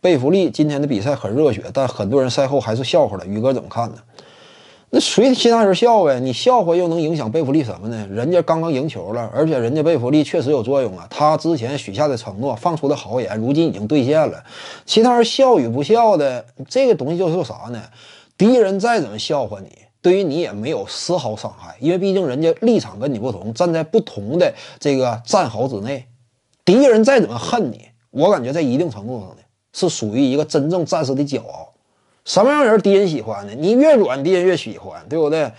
贝弗利今天的比赛很热血，但很多人赛后还是笑话了。宇哥怎么看呢？那谁其他人笑呗？你笑话又能影响贝弗利什么呢？人家刚刚赢球了，而且人家贝弗利确实有作用啊。他之前许下的承诺、放出的豪言，如今已经兑现了。其他人笑与不笑的这个东西就是啥呢？敌人再怎么笑话你，对于你也没有丝毫伤害，因为毕竟人家立场跟你不同，站在不同的这个战壕之内。敌人再怎么恨你，我感觉在一定程度上的。是属于一个真正战士的骄傲。什么样人敌人喜欢呢？你越软，敌人越喜欢，对不对？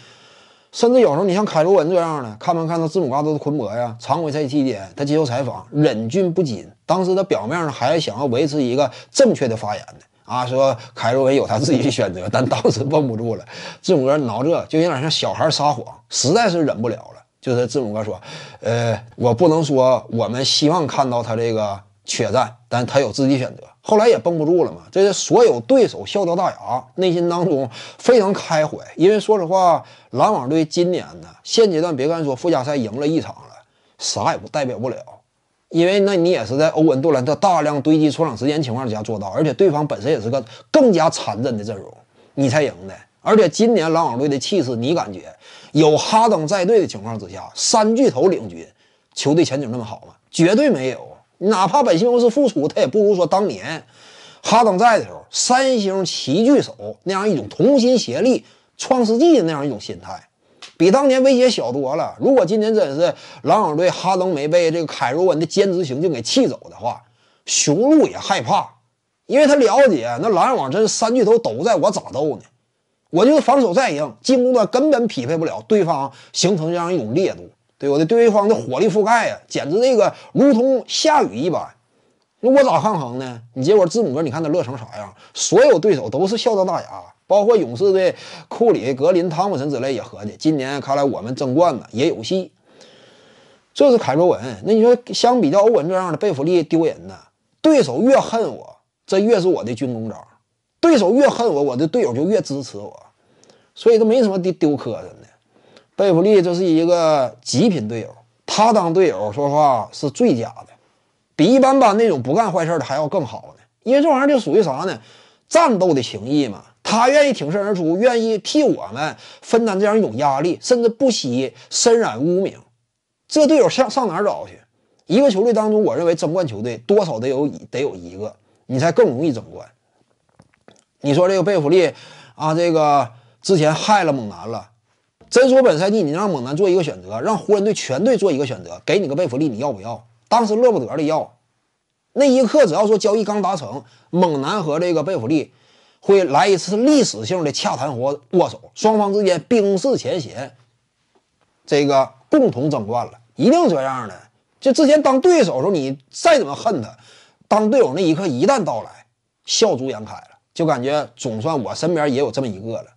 甚至有时候，你像凯罗文这样的，看没看到字母哥的昆博呀？常规赛期间，他接受采访，忍俊不禁。当时他表面上还想要维持一个正确的发言的啊，说凯罗文有他自己的选择，但当时绷不住了。字母哥挠这就有点像小孩撒谎，实在是忍不了了。就是字母哥说：“呃，我不能说我们希望看到他这个。”缺战，但他有自己选择。后来也绷不住了嘛？这是所有对手笑掉大牙，内心当中非常开怀。因为说实话，篮网队今年呢，现阶段别看说附加赛赢了一场了，啥也不代表不了。因为那你也是在欧文、杜兰特大量堆积出场时间情况下做到，而且对方本身也是个更加残真的阵容，你才赢的。而且今年篮网队的气势，你感觉有哈登在队的情况之下，三巨头领军，球队前景那么好吗？绝对没有。哪怕本西蒙斯复出，他也不如说当年哈登在的时候，三星齐聚首那样一种同心协力创世纪的那样一种心态，比当年威胁小多了。如果今年真是篮网队哈登没被这个凯罗文的兼职行径给气走的话，雄鹿也害怕，因为他了解那篮网真是三巨头都在，我咋斗呢？我就是防守再硬，进攻端根本匹配不了对方形成这样一种烈度。对我的对方的火力覆盖啊，简直那个如同下雨一般，那我咋抗衡呢？你结果字母哥，你看他乐成啥样？所有对手都是笑到大牙，包括勇士队库里、格林、汤普森之类也合计，今年看来我们争冠呢也有戏。这是凯罗文，那你说相比较欧文这样的贝弗利丢人呢？对手越恨我，这越是我的军功章；对手越恨我，我的队友就越支持我，所以都没什么丢丢磕碜。贝弗利这是一个极品队友，他当队友说话是最假的，比一般般那种不干坏事的还要更好呢。因为这玩意儿就属于啥呢？战斗的情谊嘛。他愿意挺身而出，愿意替我们分担这样一种压力，甚至不惜身染污名。这队友上上哪找去？一个球队当中，我认为争冠球队多少得有得有一个，你才更容易争冠。你说这个贝弗利啊，这个之前害了猛男了。真说本赛季，你让猛男做一个选择，让湖人队全队做一个选择，给你个贝弗利，你要不要？当时乐不得的要。那一刻，只要说交易刚达成，猛男和这个贝弗利会来一次历史性的洽谈和握手，双方之间冰释前嫌，这个共同争冠了，一定这样的。就之前当对手的时候，你再怎么恨他，当队友那一刻一旦到来，笑逐颜开了，就感觉总算我身边也有这么一个了。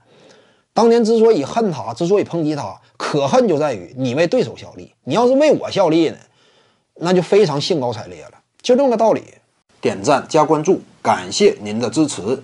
当年之所以恨他，之所以抨击他，可恨就在于你为对手效力。你要是为我效力呢，那就非常兴高采烈了。就这么个道理。点赞加关注，感谢您的支持。